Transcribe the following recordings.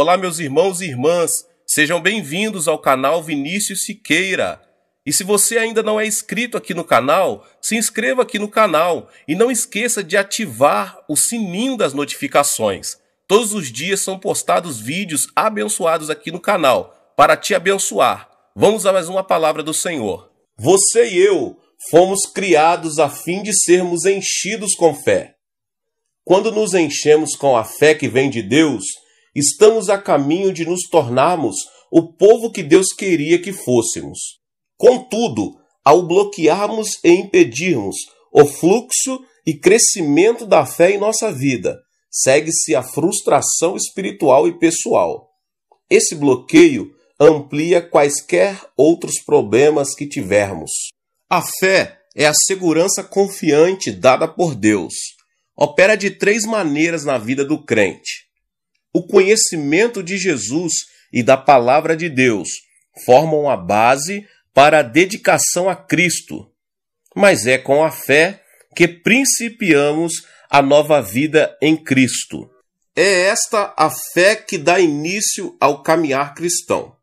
Olá, meus irmãos e irmãs, sejam bem-vindos ao canal Vinícius Siqueira. E se você ainda não é inscrito aqui no canal, se inscreva aqui no canal e não esqueça de ativar o sininho das notificações. Todos os dias são postados vídeos abençoados aqui no canal para te abençoar. Vamos a mais uma palavra do Senhor. Você e eu fomos criados a fim de sermos enchidos com fé. Quando nos enchemos com a fé que vem de Deus, estamos a caminho de nos tornarmos o povo que Deus queria que fôssemos. Contudo, ao bloquearmos e impedirmos o fluxo e crescimento da fé em nossa vida, segue-se a frustração espiritual e pessoal. Esse bloqueio amplia quaisquer outros problemas que tivermos. A fé é a segurança confiante dada por Deus. Opera de três maneiras na vida do crente o conhecimento de Jesus e da palavra de Deus formam a base para a dedicação a Cristo. Mas é com a fé que principiamos a nova vida em Cristo. É esta a fé que dá início ao caminhar cristão.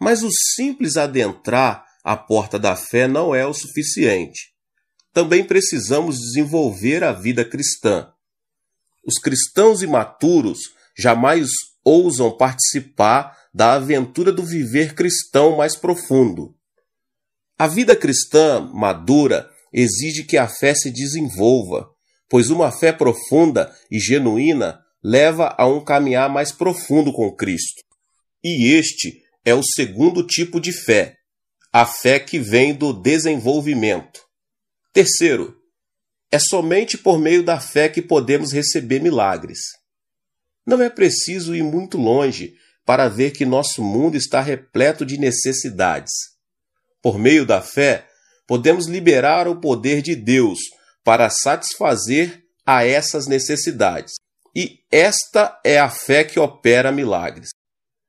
Mas o simples adentrar a porta da fé não é o suficiente. Também precisamos desenvolver a vida cristã. Os cristãos imaturos jamais ousam participar da aventura do viver cristão mais profundo. A vida cristã madura exige que a fé se desenvolva, pois uma fé profunda e genuína leva a um caminhar mais profundo com Cristo. E este é o segundo tipo de fé, a fé que vem do desenvolvimento. Terceiro, é somente por meio da fé que podemos receber milagres. Não é preciso ir muito longe para ver que nosso mundo está repleto de necessidades. Por meio da fé, podemos liberar o poder de Deus para satisfazer a essas necessidades. E esta é a fé que opera milagres.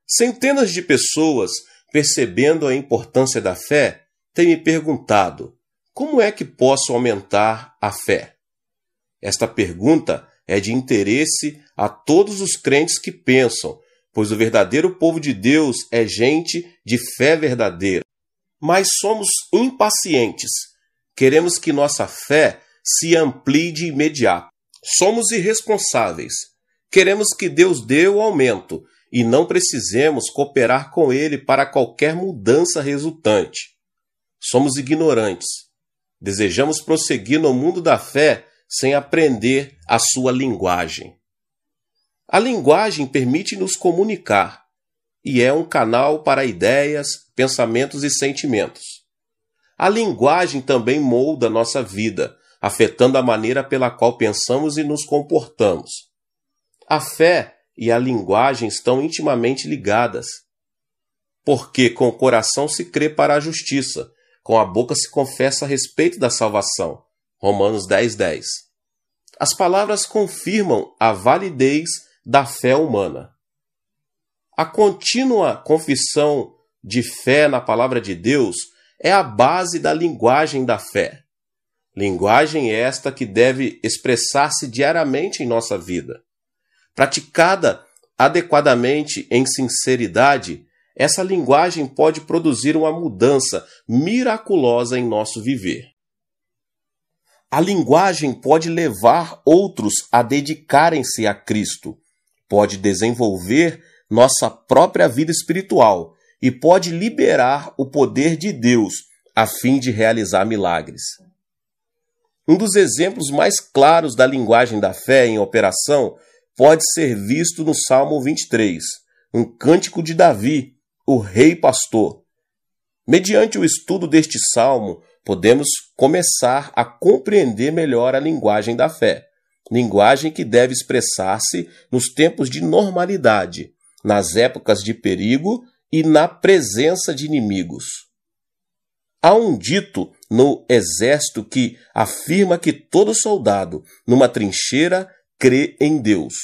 Centenas de pessoas, percebendo a importância da fé, têm me perguntado: como é que posso aumentar a fé? Esta pergunta é de interesse a todos os crentes que pensam, pois o verdadeiro povo de Deus é gente de fé verdadeira. Mas somos impacientes. Queremos que nossa fé se amplie de imediato. Somos irresponsáveis. Queremos que Deus dê o aumento e não precisemos cooperar com Ele para qualquer mudança resultante. Somos ignorantes. Desejamos prosseguir no mundo da fé sem aprender a sua linguagem. A linguagem permite nos comunicar e é um canal para ideias, pensamentos e sentimentos. A linguagem também molda nossa vida, afetando a maneira pela qual pensamos e nos comportamos. A fé e a linguagem estão intimamente ligadas. Porque com o coração se crê para a justiça, com a boca se confessa a respeito da salvação, Romanos 10:10. 10. As palavras confirmam a validez da fé humana. A contínua confissão de fé na palavra de Deus é a base da linguagem da fé. Linguagem esta que deve expressar-se diariamente em nossa vida. Praticada adequadamente em sinceridade, essa linguagem pode produzir uma mudança miraculosa em nosso viver. A linguagem pode levar outros a dedicarem-se a Cristo, pode desenvolver nossa própria vida espiritual e pode liberar o poder de Deus a fim de realizar milagres. Um dos exemplos mais claros da linguagem da fé em operação pode ser visto no Salmo 23, um cântico de Davi, o rei pastor. Mediante o estudo deste salmo, podemos começar a compreender melhor a linguagem da fé, linguagem que deve expressar-se nos tempos de normalidade, nas épocas de perigo e na presença de inimigos. Há um dito no exército que afirma que todo soldado numa trincheira crê em Deus.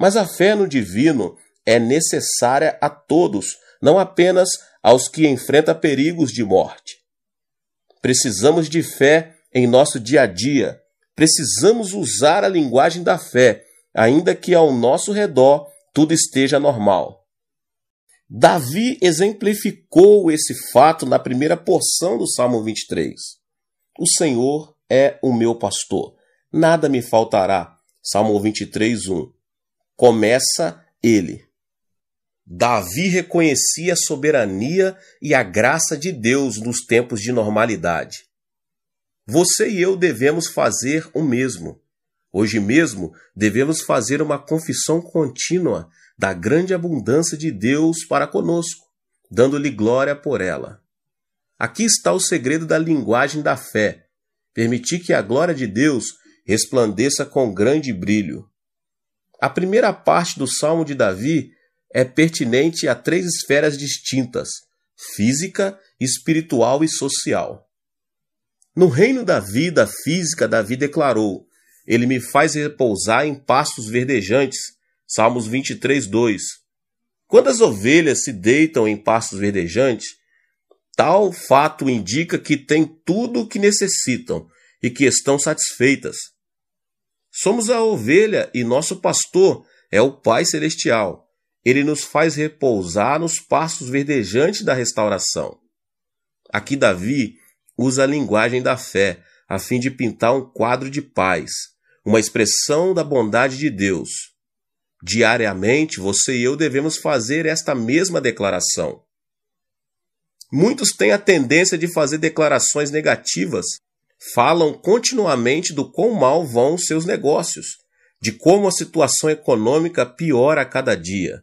Mas a fé no divino é necessária a todos, não apenas aos que enfrentam perigos de morte. Precisamos de fé em nosso dia a dia. Precisamos usar a linguagem da fé, ainda que ao nosso redor tudo esteja normal. Davi exemplificou esse fato na primeira porção do Salmo 23. O Senhor é o meu pastor, nada me faltará. Salmo 23, 1. Começa ele. Davi reconhecia a soberania e a graça de Deus nos tempos de normalidade. Você e eu devemos fazer o mesmo. Hoje mesmo devemos fazer uma confissão contínua da grande abundância de Deus para conosco, dando-lhe glória por ela. Aqui está o segredo da linguagem da fé: permitir que a glória de Deus resplandeça com grande brilho. A primeira parte do Salmo de Davi é pertinente a três esferas distintas: física, espiritual e social. No reino da vida física, Davi declarou: Ele me faz repousar em pastos verdejantes. Salmos 23, 2. Quando as ovelhas se deitam em pastos verdejantes, tal fato indica que têm tudo o que necessitam e que estão satisfeitas. Somos a ovelha e nosso pastor é o Pai Celestial ele nos faz repousar nos pastos verdejantes da restauração. Aqui, Davi usa a linguagem da fé a fim de pintar um quadro de paz, uma expressão da bondade de Deus. Diariamente, você e eu devemos fazer esta mesma declaração. Muitos têm a tendência de fazer declarações negativas, falam continuamente do quão mal vão os seus negócios, de como a situação econômica piora a cada dia.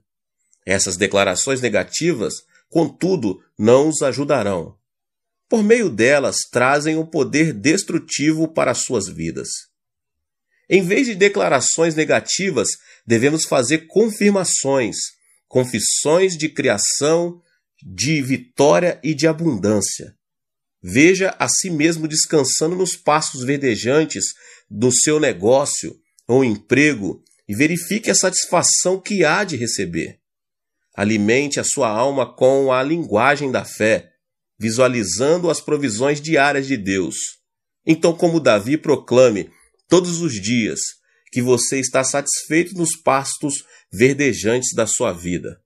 Essas declarações negativas, contudo, não os ajudarão. Por meio delas, trazem um poder destrutivo para suas vidas. Em vez de declarações negativas, devemos fazer confirmações, confissões de criação, de vitória e de abundância. Veja a si mesmo descansando nos passos verdejantes do seu negócio ou emprego e verifique a satisfação que há de receber. Alimente a sua alma com a linguagem da fé, visualizando as provisões diárias de Deus. Então, como Davi proclame todos os dias que você está satisfeito nos pastos verdejantes da sua vida.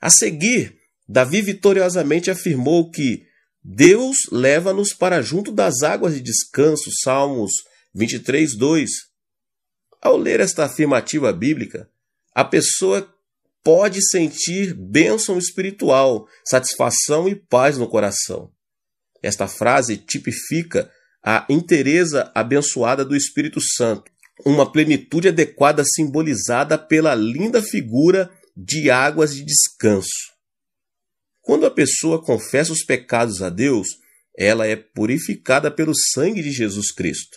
A seguir, Davi vitoriosamente afirmou que Deus leva-nos para junto das águas de descanso, Salmos 23, 2. Ao ler esta afirmativa bíblica, a pessoa pode sentir bênção espiritual, satisfação e paz no coração. Esta frase tipifica a interesa abençoada do Espírito Santo, uma plenitude adequada simbolizada pela linda figura de águas de descanso. Quando a pessoa confessa os pecados a Deus, ela é purificada pelo sangue de Jesus Cristo.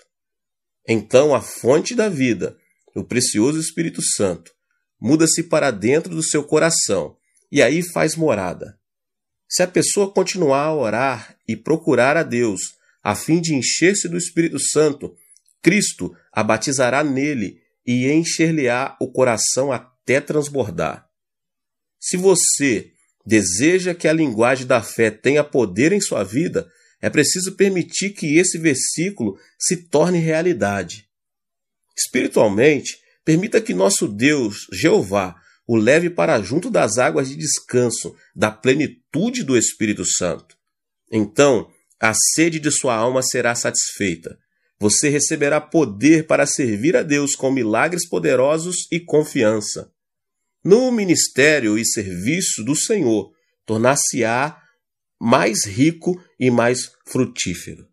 Então, a fonte da vida, o precioso Espírito Santo, muda-se para dentro do seu coração e aí faz morada. Se a pessoa continuar a orar e procurar a Deus, a fim de encher-se do Espírito Santo, Cristo a batizará nele e encher-lhe-á o coração até transbordar. Se você deseja que a linguagem da fé tenha poder em sua vida, é preciso permitir que esse versículo se torne realidade. Espiritualmente, Permita que nosso Deus, Jeová, o leve para junto das águas de descanso, da plenitude do Espírito Santo. Então, a sede de sua alma será satisfeita. Você receberá poder para servir a Deus com milagres poderosos e confiança. No ministério e serviço do Senhor, tornar-se-á mais rico e mais frutífero.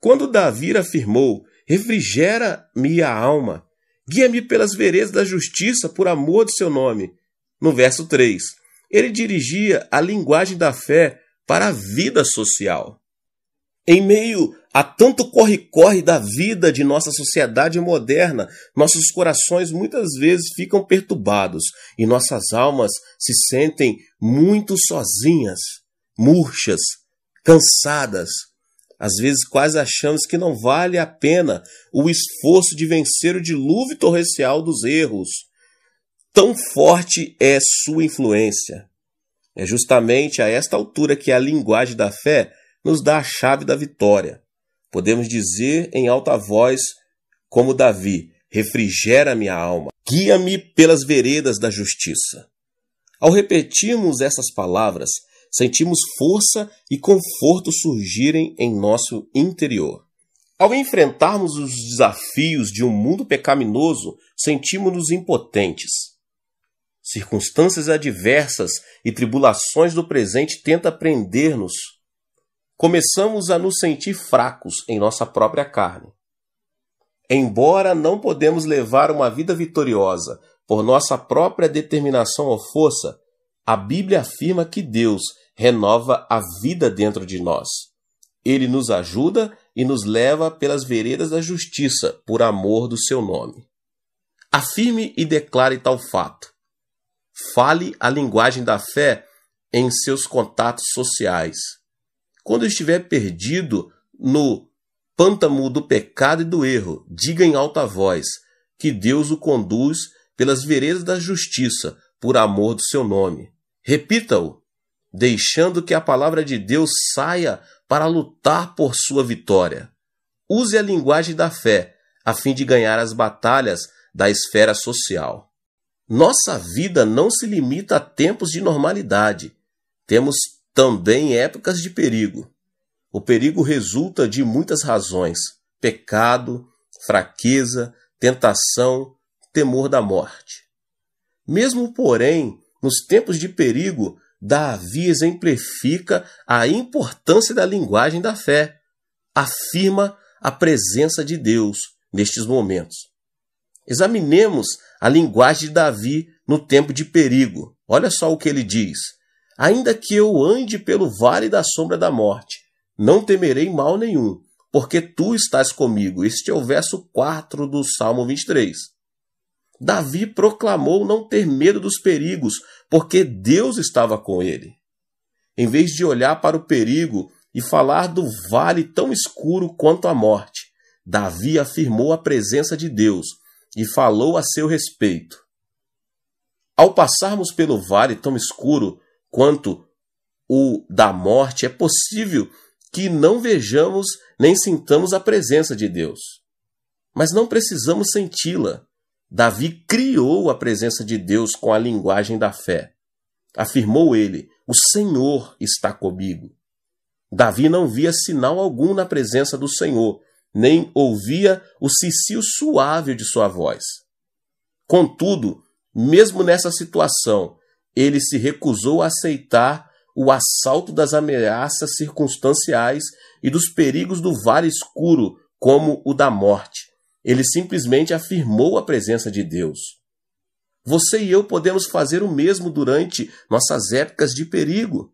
Quando Davi afirmou: Refrigera-me a alma, Guia-me pelas veredas da justiça por amor do seu nome. No verso 3, ele dirigia a linguagem da fé para a vida social. Em meio a tanto corre-corre da vida de nossa sociedade moderna, nossos corações muitas vezes ficam perturbados e nossas almas se sentem muito sozinhas, murchas, cansadas, às vezes quase achamos que não vale a pena o esforço de vencer o dilúvio torrencial dos erros. Tão forte é sua influência. É justamente a esta altura que a linguagem da fé nos dá a chave da vitória. Podemos dizer em alta voz, como Davi: refrigera minha alma, guia-me pelas veredas da justiça. Ao repetirmos essas palavras, sentimos força e conforto surgirem em nosso interior. Ao enfrentarmos os desafios de um mundo pecaminoso, sentimos-nos impotentes. Circunstâncias adversas e tribulações do presente tentam prender-nos. Começamos a nos sentir fracos em nossa própria carne. Embora não podemos levar uma vida vitoriosa por nossa própria determinação ou força, a Bíblia afirma que Deus renova a vida dentro de nós. Ele nos ajuda e nos leva pelas veredas da justiça, por amor do seu nome. Afirme e declare tal fato. Fale a linguagem da fé em seus contatos sociais. Quando estiver perdido no pântamo do pecado e do erro, diga em alta voz que Deus o conduz pelas veredas da justiça, por amor do seu nome. Repita-o deixando que a palavra de Deus saia para lutar por sua vitória. Use a linguagem da fé a fim de ganhar as batalhas da esfera social. Nossa vida não se limita a tempos de normalidade. Temos também épocas de perigo. O perigo resulta de muitas razões: pecado, fraqueza, tentação, temor da morte. Mesmo, porém, nos tempos de perigo, Davi exemplifica a importância da linguagem da fé, afirma a presença de Deus nestes momentos. Examinemos a linguagem de Davi no tempo de perigo. Olha só o que ele diz: Ainda que eu ande pelo vale da sombra da morte, não temerei mal nenhum, porque tu estás comigo. Este é o verso 4 do Salmo 23. Davi proclamou não ter medo dos perigos, porque Deus estava com ele. Em vez de olhar para o perigo e falar do vale tão escuro quanto a morte, Davi afirmou a presença de Deus e falou a seu respeito. Ao passarmos pelo vale tão escuro quanto o da morte, é possível que não vejamos nem sintamos a presença de Deus. Mas não precisamos senti-la Davi criou a presença de Deus com a linguagem da fé. Afirmou ele: O Senhor está comigo. Davi não via sinal algum na presença do Senhor, nem ouvia o cicio suave de sua voz. Contudo, mesmo nessa situação, ele se recusou a aceitar o assalto das ameaças circunstanciais e dos perigos do vale escuro, como o da morte. Ele simplesmente afirmou a presença de Deus. Você e eu podemos fazer o mesmo durante nossas épocas de perigo.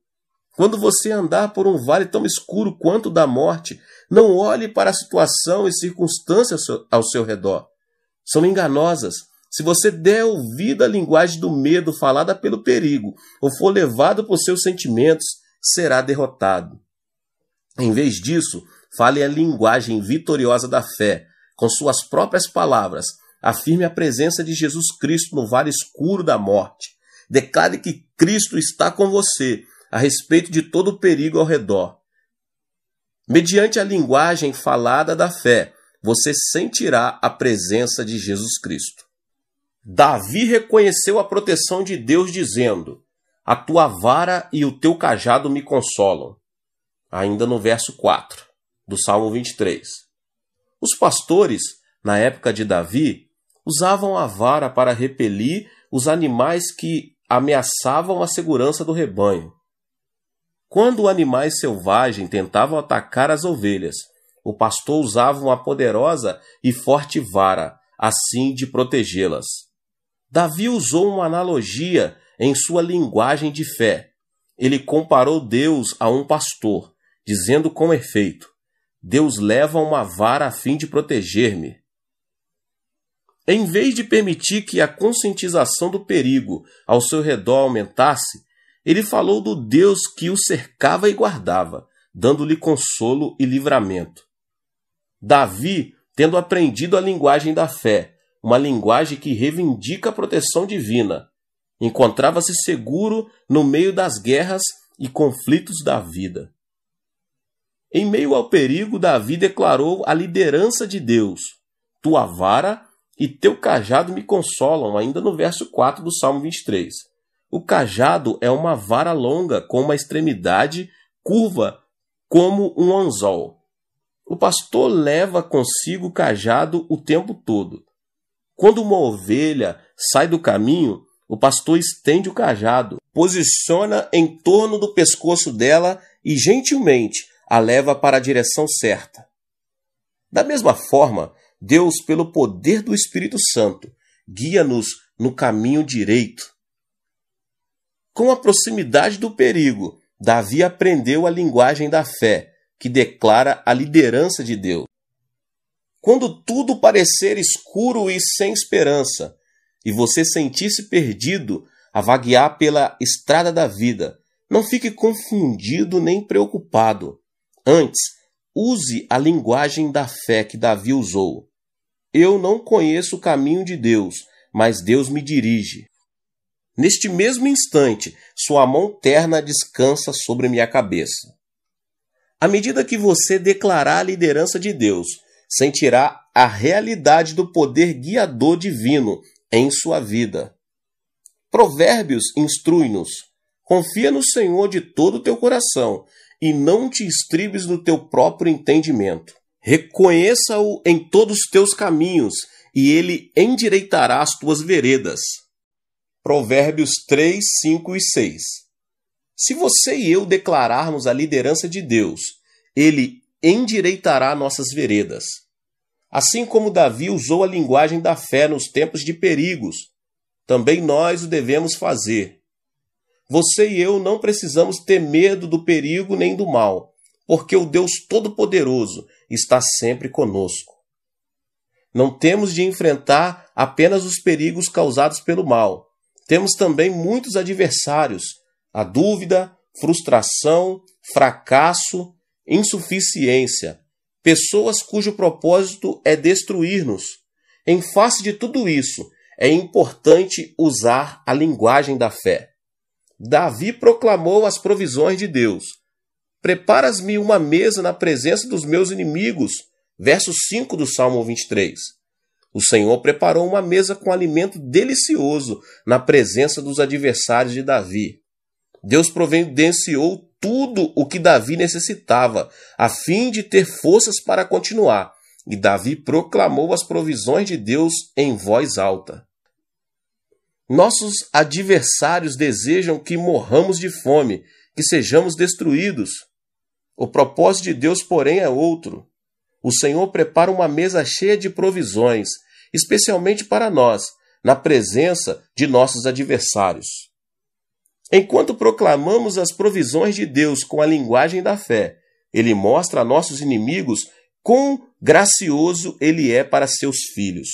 Quando você andar por um vale tão escuro quanto o da morte, não olhe para a situação e circunstâncias ao seu redor. São enganosas. Se você der ouvido à linguagem do medo falada pelo perigo ou for levado por seus sentimentos, será derrotado. Em vez disso, fale a linguagem vitoriosa da fé, com suas próprias palavras, afirme a presença de Jesus Cristo no vale escuro da morte. Declare que Cristo está com você a respeito de todo o perigo ao redor. Mediante a linguagem falada da fé, você sentirá a presença de Jesus Cristo. Davi reconheceu a proteção de Deus, dizendo: A tua vara e o teu cajado me consolam. Ainda no verso 4 do Salmo 23. Os pastores, na época de Davi, usavam a vara para repelir os animais que ameaçavam a segurança do rebanho. Quando animais selvagens tentavam atacar as ovelhas, o pastor usava uma poderosa e forte vara, assim de protegê-las. Davi usou uma analogia em sua linguagem de fé. Ele comparou Deus a um pastor, dizendo com efeito: Deus leva uma vara a fim de proteger-me. Em vez de permitir que a conscientização do perigo ao seu redor aumentasse, ele falou do Deus que o cercava e guardava, dando-lhe consolo e livramento. Davi, tendo aprendido a linguagem da fé, uma linguagem que reivindica a proteção divina, encontrava-se seguro no meio das guerras e conflitos da vida. Em meio ao perigo, Davi declarou a liderança de Deus. Tua vara e teu cajado me consolam, ainda no verso 4 do Salmo 23. O cajado é uma vara longa com uma extremidade curva como um anzol. O pastor leva consigo o cajado o tempo todo. Quando uma ovelha sai do caminho, o pastor estende o cajado, posiciona em torno do pescoço dela e gentilmente a leva para a direção certa. Da mesma forma, Deus, pelo poder do Espírito Santo, guia-nos no caminho direito. Com a proximidade do perigo, Davi aprendeu a linguagem da fé, que declara a liderança de Deus. Quando tudo parecer escuro e sem esperança, e você sentir-se perdido a vaguear pela estrada da vida, não fique confundido nem preocupado. Antes, use a linguagem da fé que Davi usou. Eu não conheço o caminho de Deus, mas Deus me dirige. Neste mesmo instante, sua mão terna descansa sobre minha cabeça. À medida que você declarar a liderança de Deus, sentirá a realidade do poder guiador divino em sua vida. Provérbios instrui-nos: confia no Senhor de todo o teu coração e não te estribes no teu próprio entendimento. Reconheça-o em todos os teus caminhos, e ele endireitará as tuas veredas. Provérbios 3, 5 e 6. Se você e eu declararmos a liderança de Deus, ele endireitará nossas veredas. Assim como Davi usou a linguagem da fé nos tempos de perigos, também nós o devemos fazer. Você e eu não precisamos ter medo do perigo nem do mal, porque o Deus Todo-Poderoso está sempre conosco. Não temos de enfrentar apenas os perigos causados pelo mal. Temos também muitos adversários: a dúvida, frustração, fracasso, insuficiência, pessoas cujo propósito é destruir-nos. Em face de tudo isso, é importante usar a linguagem da fé. Davi proclamou as provisões de Deus. Preparas-me uma mesa na presença dos meus inimigos. Verso 5 do Salmo 23. O Senhor preparou uma mesa com alimento delicioso na presença dos adversários de Davi. Deus providenciou tudo o que Davi necessitava, a fim de ter forças para continuar. E Davi proclamou as provisões de Deus em voz alta. Nossos adversários desejam que morramos de fome, que sejamos destruídos. O propósito de Deus, porém, é outro. O Senhor prepara uma mesa cheia de provisões, especialmente para nós, na presença de nossos adversários. Enquanto proclamamos as provisões de Deus com a linguagem da fé, ele mostra a nossos inimigos quão gracioso ele é para seus filhos.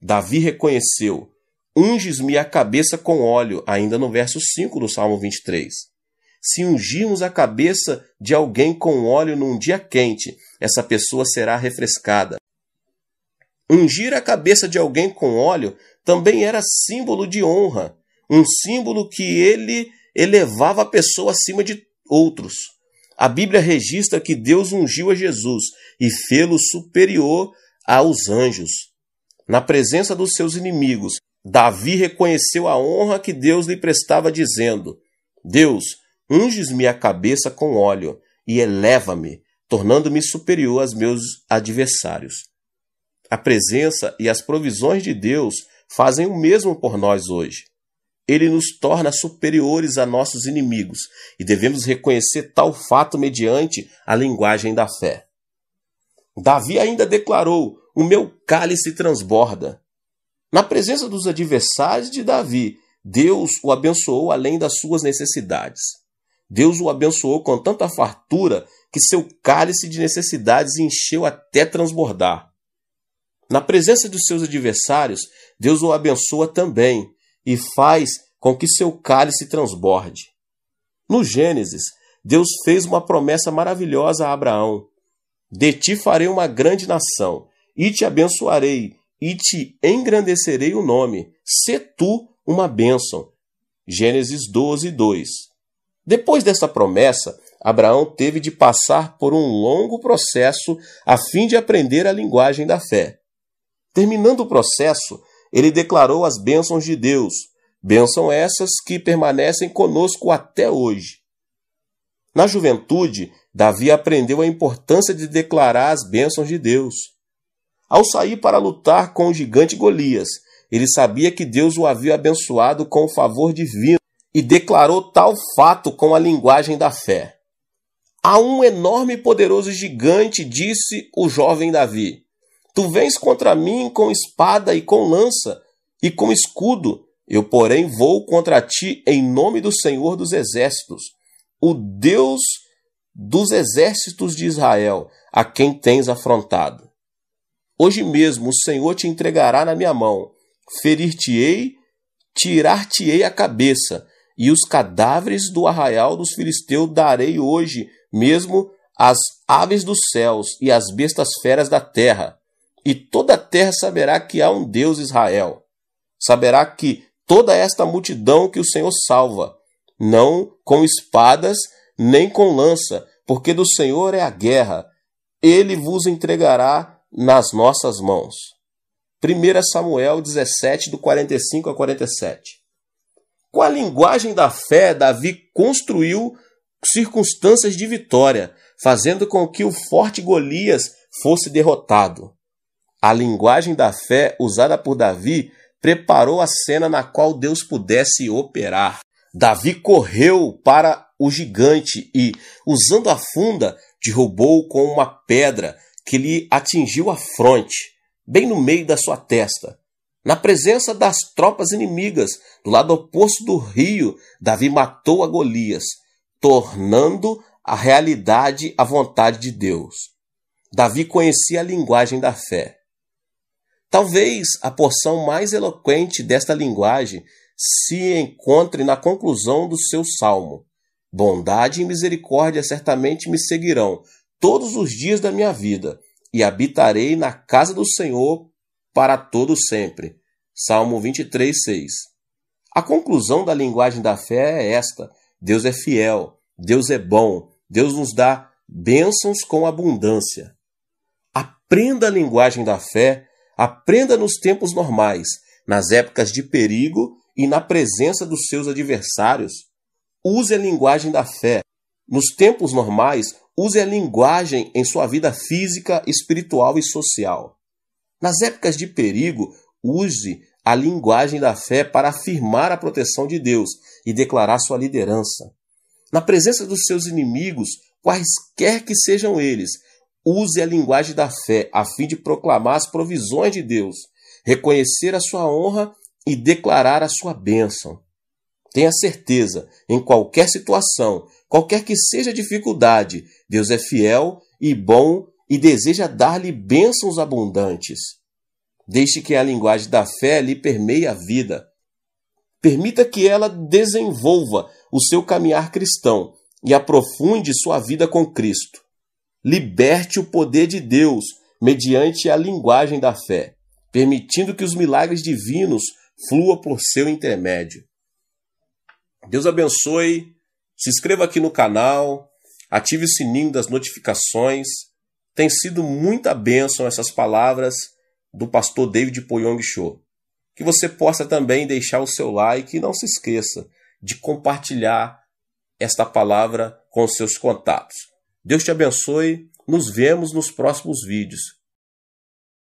Davi reconheceu: Unges-me a cabeça com óleo, ainda no verso 5 do Salmo 23. Se ungirmos a cabeça de alguém com óleo num dia quente, essa pessoa será refrescada. Ungir a cabeça de alguém com óleo também era símbolo de honra, um símbolo que ele elevava a pessoa acima de outros. A Bíblia registra que Deus ungiu a Jesus e fê-lo superior aos anjos. Na presença dos seus inimigos, Davi reconheceu a honra que Deus lhe prestava, dizendo: Deus, unges-me a cabeça com óleo e eleva-me, tornando-me superior aos meus adversários. A presença e as provisões de Deus fazem o mesmo por nós hoje. Ele nos torna superiores a nossos inimigos e devemos reconhecer tal fato mediante a linguagem da fé. Davi ainda declarou: O meu cálice transborda. Na presença dos adversários de Davi, Deus o abençoou além das suas necessidades. Deus o abençoou com tanta fartura que seu cálice de necessidades encheu até transbordar. Na presença dos seus adversários, Deus o abençoa também e faz com que seu cálice transborde. No Gênesis, Deus fez uma promessa maravilhosa a Abraão: De ti farei uma grande nação e te abençoarei e te engrandecerei o nome, se tu uma bênção. Gênesis 12, 2. Depois dessa promessa, Abraão teve de passar por um longo processo a fim de aprender a linguagem da fé. Terminando o processo, ele declarou as bênçãos de Deus, bênçãos essas que permanecem conosco até hoje. Na juventude, Davi aprendeu a importância de declarar as bênçãos de Deus. Ao sair para lutar com o gigante Golias, ele sabia que Deus o havia abençoado com o favor divino e declarou tal fato com a linguagem da fé. A um enorme e poderoso gigante disse o jovem Davi: Tu vens contra mim com espada e com lança e com escudo, eu, porém, vou contra ti em nome do Senhor dos Exércitos, o Deus dos exércitos de Israel, a quem tens afrontado. Hoje mesmo o Senhor te entregará na minha mão. Ferir-te-ei, tirar-te-ei a cabeça, e os cadáveres do arraial dos filisteus darei hoje mesmo às aves dos céus e às bestas feras da terra. E toda a terra saberá que há um Deus Israel. Saberá que toda esta multidão que o Senhor salva, não com espadas nem com lança, porque do Senhor é a guerra. Ele vos entregará nas nossas mãos. 1 Samuel 17, do 45 a 47. Com a linguagem da fé, Davi construiu circunstâncias de vitória, fazendo com que o forte Golias fosse derrotado. A linguagem da fé usada por Davi preparou a cena na qual Deus pudesse operar. Davi correu para o gigante e, usando a funda, derrubou-o com uma pedra, que lhe atingiu a fronte, bem no meio da sua testa. Na presença das tropas inimigas, do lado oposto do rio, Davi matou a Golias, tornando a realidade a vontade de Deus. Davi conhecia a linguagem da fé. Talvez a porção mais eloquente desta linguagem se encontre na conclusão do seu salmo. Bondade e misericórdia certamente me seguirão todos os dias da minha vida, e habitarei na casa do Senhor para todo sempre. Salmo 23, 6. A conclusão da linguagem da fé é esta: Deus é fiel, Deus é bom, Deus nos dá bênçãos com abundância. Aprenda a linguagem da fé, aprenda nos tempos normais, nas épocas de perigo e na presença dos seus adversários. Use a linguagem da fé nos tempos normais, use a linguagem em sua vida física, espiritual e social. Nas épocas de perigo, use a linguagem da fé para afirmar a proteção de Deus e declarar sua liderança. Na presença dos seus inimigos, quaisquer que sejam eles, use a linguagem da fé a fim de proclamar as provisões de Deus, reconhecer a sua honra e declarar a sua bênção. Tenha certeza, em qualquer situação, Qualquer que seja a dificuldade, Deus é fiel e bom e deseja dar-lhe bênçãos abundantes. Deixe que a linguagem da fé lhe permeie a vida. Permita que ela desenvolva o seu caminhar cristão e aprofunde sua vida com Cristo. Liberte o poder de Deus mediante a linguagem da fé, permitindo que os milagres divinos fluam por seu intermédio. Deus abençoe se inscreva aqui no canal, ative o sininho das notificações. Tem sido muita bênção essas palavras do pastor David Poyong Cho. Que você possa também deixar o seu like e não se esqueça de compartilhar esta palavra com seus contatos. Deus te abençoe. Nos vemos nos próximos vídeos.